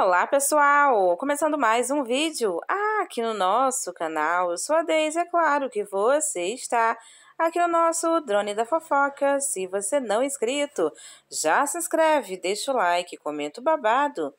Olá pessoal, começando mais um vídeo ah, aqui no nosso canal, eu sou a Deise, é claro que você está aqui no nosso Drone da Fofoca, se você não é inscrito, já se inscreve, deixa o like, comenta o babado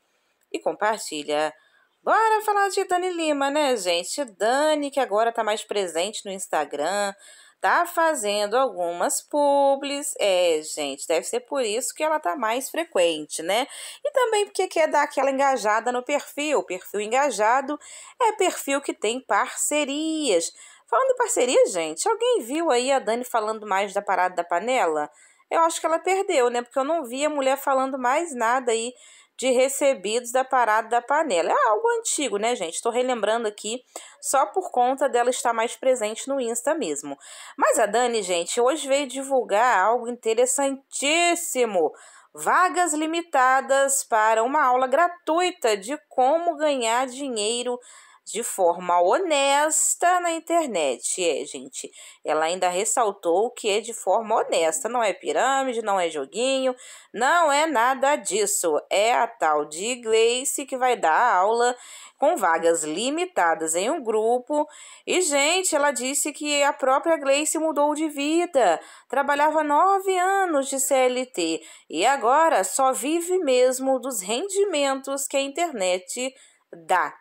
e compartilha. Bora falar de Dani Lima, né gente? Dani que agora está mais presente no Instagram, tá fazendo algumas pubs. É, gente, deve ser por isso que ela tá mais frequente, né? E também porque quer dar aquela engajada no perfil. Perfil engajado é perfil que tem parcerias. Falando em parceria, gente, alguém viu aí a Dani falando mais da parada da panela? Eu acho que ela perdeu, né? Porque eu não vi a mulher falando mais nada aí de recebidos da parada da panela. É algo antigo, né, gente? Estou relembrando aqui só por conta dela estar mais presente no Insta mesmo. Mas a Dani, gente, hoje veio divulgar algo interessantíssimo vagas limitadas para uma aula gratuita de como ganhar dinheiro de forma honesta na internet. É, gente, ela ainda ressaltou que é de forma honesta, não é pirâmide, não é joguinho, não é nada disso. É a tal de Gleice que vai dar aula com vagas limitadas em um grupo. E, gente, ela disse que a própria Gleice mudou de vida. Trabalhava nove anos de CLT e agora só vive mesmo dos rendimentos que a internet dá.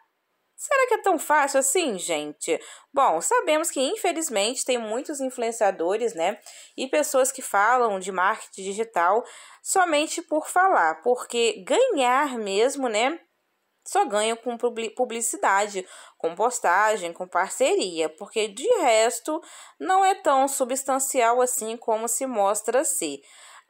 Será que é tão fácil assim, gente? Bom, sabemos que infelizmente tem muitos influenciadores, né? E pessoas que falam de marketing digital somente por falar, porque ganhar mesmo, né? Só ganha com publicidade, com postagem, com parceria, porque de resto não é tão substancial assim como se mostra ser.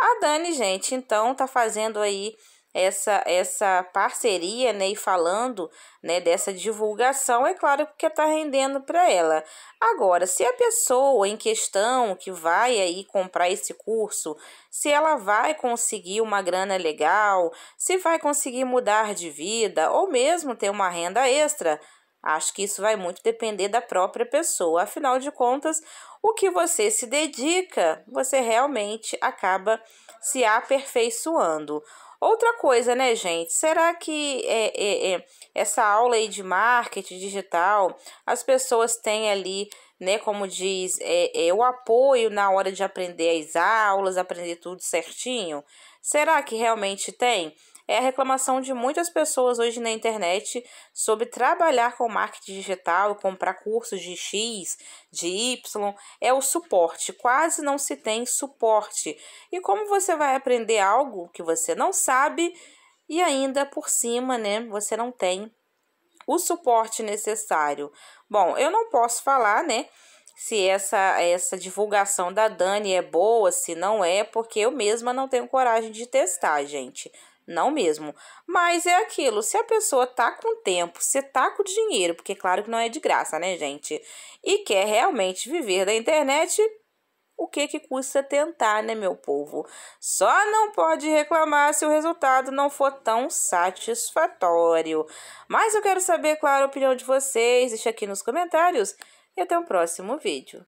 A Dani, gente, então tá fazendo aí essa, essa parceria, né, e falando, né, dessa divulgação, é claro que tá rendendo para ela. Agora, se a pessoa em questão que vai aí comprar esse curso, se ela vai conseguir uma grana legal, se vai conseguir mudar de vida ou mesmo ter uma renda extra, Acho que isso vai muito depender da própria pessoa. Afinal de contas, o que você se dedica, você realmente acaba se aperfeiçoando. Outra coisa, né, gente? Será que é, é, é, essa aula aí de marketing digital, as pessoas têm ali, né, como diz, é, é, o apoio na hora de aprender as aulas, aprender tudo certinho? Será que realmente tem? é a reclamação de muitas pessoas hoje na internet sobre trabalhar com marketing digital, comprar cursos de X, de Y, é o suporte. Quase não se tem suporte. E como você vai aprender algo que você não sabe e ainda por cima, né, você não tem o suporte necessário. Bom, eu não posso falar, né, se essa essa divulgação da Dani é boa, se não é, porque eu mesma não tenho coragem de testar, gente. Não mesmo. Mas é aquilo, se a pessoa tá com tempo, se tá com dinheiro, porque claro que não é de graça, né, gente? E quer realmente viver da internet, o que que custa tentar, né, meu povo? Só não pode reclamar se o resultado não for tão satisfatório. Mas eu quero saber, claro, é a opinião de vocês. Deixa aqui nos comentários e até o um próximo vídeo.